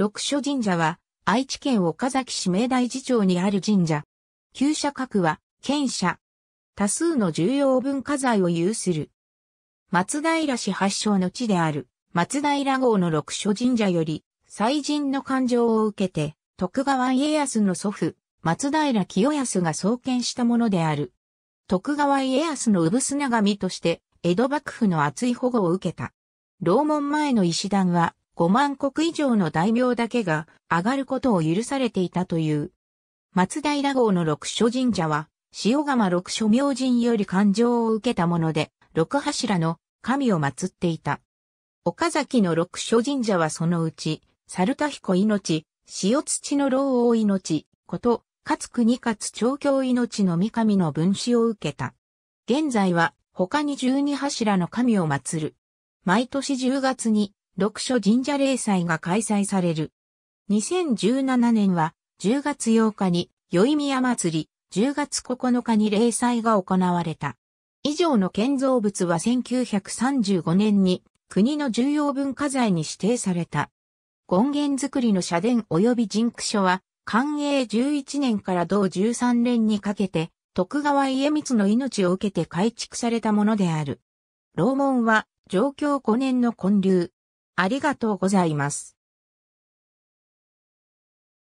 六所神社は、愛知県岡崎市明大寺町にある神社。旧社格は、県社。多数の重要文化財を有する。松平市発祥の地である、松平号の六所神社より、祭神の感情を受けて、徳川家康の祖父、松平清康が創建したものである。徳川家康の産砂神として、江戸幕府の厚い保護を受けた。楼門前の石段は、5万国以上の大名だけが上がることを許されていたという。松平号の六所神社は、塩釜六所明神より感情を受けたもので、六柱の神を祀っていた。岡崎の六所神社はそのうち、猿田彦命、塩土の老王命、こと、勝国勝長教命の三神の分子を受けた。現在は、他に十二柱の神を祀る。毎年10月に、六所神社霊祭が開催される。2017年は10月8日に宵宮祭り、10月9日に霊祭が行われた。以上の建造物は1935年に国の重要文化財に指定された。権現作りの社殿及び人工書は、寛永11年から同13年にかけて、徳川家光の命を受けて改築されたものである。楼門は、上京5年の建立、ありがとうございます。